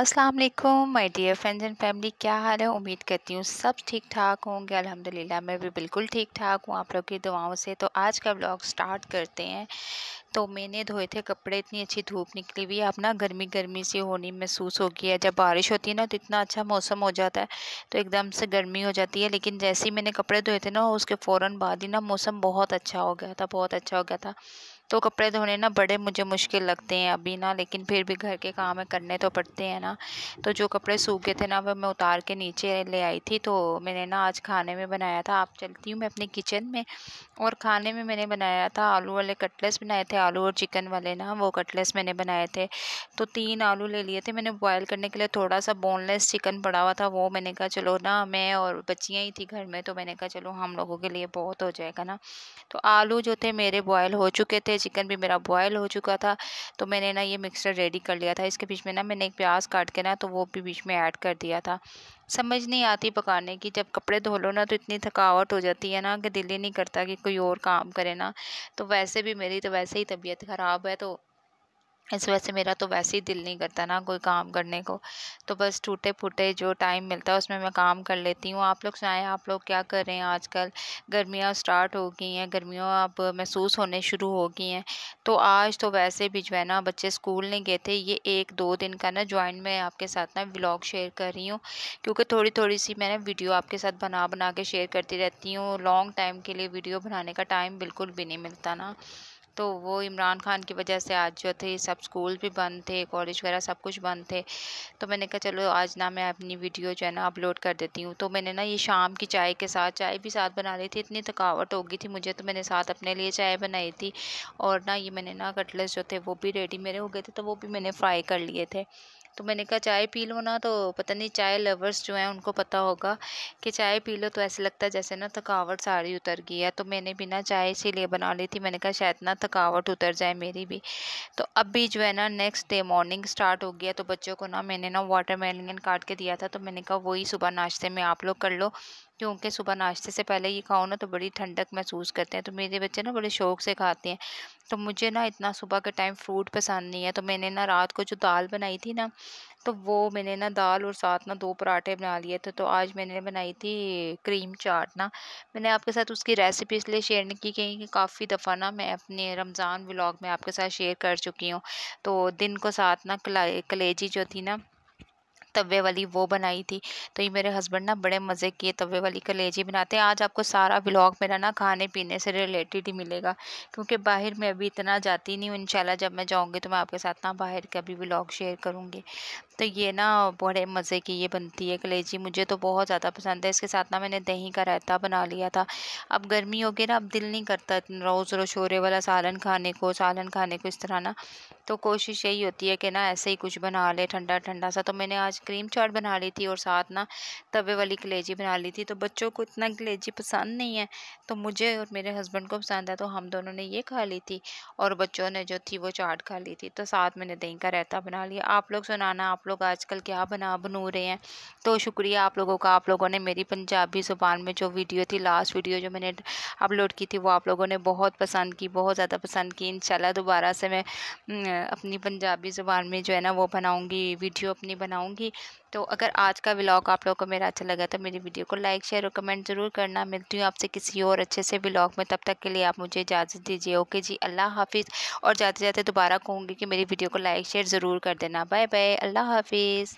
अस्सलाम वालेकुम my dear friends and family क्या हाल है उम्मीद करती हूँ सब ठीक ठाक होंगे अल्हम्दुलिल्लाह मैं भी बिल्कुल ठीक ठाक हूँ आप लोग की दुआओं से तो आज का ब्लॉग स्टार्ट करते हैं तो मैंने धोए थे कपड़े इतनी अच्छी धूप निकली हुई अब ना गर्मी गर्मी सी होनी महसूस होगी है जब बारिश होती है ना तो इतना अच्छा मौसम हो जाता है तो एकदम से गर्मी हो जाती है लेकिन जैसे ही मैंने कपड़े धोए थे ना उसके फ़ौर बाद ही ना मौसम बहुत अच्छा हो गया था बहुत अच्छा हो गया था तो कपड़े धोने ना बड़े मुझे मुश्किल लगते हैं अभी ना लेकिन फिर भी घर के काम है करने तो पड़ते हैं ना तो जो कपड़े सूख गए थे ना वह मैं उतार के नीचे ले आई थी तो मैंने ना आज खाने में बनाया था आप चलती हूँ मैं अपने किचन में और खाने में मैंने बनाया था आलू वाले कटलेस बनाए थे आलू और चिकन वाले ना वो कटलेस मैंने बनाए थे तो तीन आलू ले लिए थे मैंने बॉयल करने के लिए थोड़ा सा बोनलेस चिकन पड़ा हुआ था वो मैंने कहा चलो ना मैं और बच्चियाँ ही थी घर में तो मैंने कहा चलो हम लोगों के लिए बहुत हो जाएगा ना तो आलू जो थे मेरे बॉयल हो चुके थे चिकन भी मेरा बॉयल हो चुका था तो मैंने ना ये मिक्सर रेडी कर लिया था इसके बीच में ना मैंने एक प्याज काट के ना तो वो भी बीच में ऐड कर दिया था समझ नहीं आती पकाने की जब कपड़े धो लो ना तो इतनी थकावट हो जाती है ना कि दिल ही नहीं करता कि कोई और काम करे ना तो वैसे भी मेरी तो वैसे ही तबीयत ख़राब है तो इस वजह से मेरा तो वैसे ही दिल नहीं करता ना कोई काम करने को तो बस टूटे फूटे जो टाइम मिलता है उसमें मैं काम कर लेती हूँ आप लोग सुनाएं आप लोग क्या कर रहे हैं आजकल गर्मियाँ स्टार्ट हो गई हैं गर्मियों अब महसूस होने शुरू हो गई हैं तो आज तो वैसे भी जो है ना बच्चे स्कूल नहीं गए थे ये एक दो दिन का ना ज्वाइन मैं आपके साथ ना ब्लॉग शेयर कर रही हूँ क्योंकि थोड़ी थोड़ी सी मैंने वीडियो आपके साथ बना बना के शेयर करती रहती हूँ लॉन्ग टाइम के लिए वीडियो बनाने का टाइम बिल्कुल भी नहीं मिलता ना तो वो इमरान खान की वजह से आज जो थे सब स्कूल भी बंद थे कॉलेज वगैरह सब कुछ बंद थे तो मैंने कहा चलो आज ना मैं अपनी वीडियो जो है ना अपलोड कर देती हूँ तो मैंने ना ये शाम की चाय के साथ चाय भी साथ बना रही थी इतनी थकावट हो गई थी मुझे तो मैंने साथ अपने लिए चाय बनाई थी और ना ये मैंने ना कटलेस जो थे वो भी रेडी मेरे हो गए थे तो वो भी मैंने फ्राई कर लिए थे तो मैंने कहा चाय पी लो ना तो पता नहीं चाय लवर्स जो हैं उनको पता होगा कि चाय पी लो तो ऐसे लगता है जैसे ना थकावट सारी उतर गई है तो मैंने भी ना चाय इसीलिए बना ली थी मैंने कहा शायद ना थकावट उतर जाए मेरी भी तो अब भी जो है ना नेक्स्ट डे मॉर्निंग स्टार्ट हो गया तो बच्चों को ना मैंने ना वाटर मेलन काट के दिया था तो मैंने कहा वही सुबह नाश्ते में आप लोग कर लो क्योंकि सुबह नाश्ते से पहले ये खाओ ना तो बड़ी ठंडक महसूस करते हैं तो मेरे बच्चे ना बड़े शौक से खाते हैं तो मुझे ना इतना सुबह के टाइम फ्रूट पसंद नहीं है तो मैंने ना रात को जो दाल बनाई थी ना तो वो मैंने ना दाल और साथ ना दो पराठे बना लिए थे तो आज मैंने बनाई थी क्रीम चाट ना मैंने आपके साथ उसकी रेसिपी इसलिए शेयर नहीं की क्योंकि काफ़ी दफ़ा ना मैं अपने रमज़ान व्लॉग में आपके साथ शेयर कर चुकी हूँ तो दिन को साथ ना कलेजी जो थी ना तवे वाली वो बनाई थी तो ये मेरे हस्बैंड ना बड़े मज़े किए तवे वाली कलेजी बनाते हैं आज आपको सारा ब्लॉग मेरा ना खाने पीने से रिलेटेड ही मिलेगा क्योंकि बाहर मैं अभी इतना जाती नहीं हूँ इन जब मैं जाऊँगी तो मैं आपके साथ ना बाहर का भी ब्लॉग शेयर करूँगी तो ये ना बड़े मज़े की ये बनती है कलेजी मुझे तो बहुत ज़्यादा पसंद है इसके साथ ना मैंने दही का रायता बना लिया था अब गर्मी हो गई ना अब दिल नहीं करता रोज़ रोज़ शोरे वाला सालन खाने को सालन खाने को इस तरह ना तो कोशिश यही होती है कि ना ऐसे ही कुछ बना ले ठंडा ठंडा सा तो मैंने आज क्रीम चाट बना ली थी और साथ ना तवे वाली कलेजी बना ली थी तो बच्चों को इतना कलेजी पसंद नहीं है तो मुझे और मेरे हस्बैंड को पसंद है तो हम दोनों ने ये खा ली थी और बच्चों ने जो थी वो चाट खा ली थी तो साथ मैंने दही का रायता बना लिया आप लोग सुनाना आप लोग लोग आजकल क्या बना बनू रहे हैं तो शुक्रिया आप लोगों का आप लोगों ने मेरी पंजाबी ज़ुबान में जो वीडियो थी लास्ट वीडियो जो मैंने अपलोड की थी वो आप लोगों ने बहुत पसंद की बहुत ज़्यादा पसंद की इंशाल्लाह दोबारा से मैं हम्म, अपनी पंजाबी ज़ुबान में जो है ना वो बनाऊँगी वीडियो अपनी बनाऊँगी तो अगर आज का व्लॉग आप लोगों को मेरा अच्छा लगा तो मेरी वीडियो को लाइक शेयर और कमेंट ज़रूर करना मिलती हूँ आपसे किसी और अच्छे से व्लॉग में तब तक के लिए आप मुझे इजाज़त दीजिए ओके जी अल्लाह हाफिज़ और जाते जाते दोबारा कहूँगी कि मेरी वीडियो को लाइक शेयर ज़रूर कर देना बाय बाय अल्लाह हाफिज़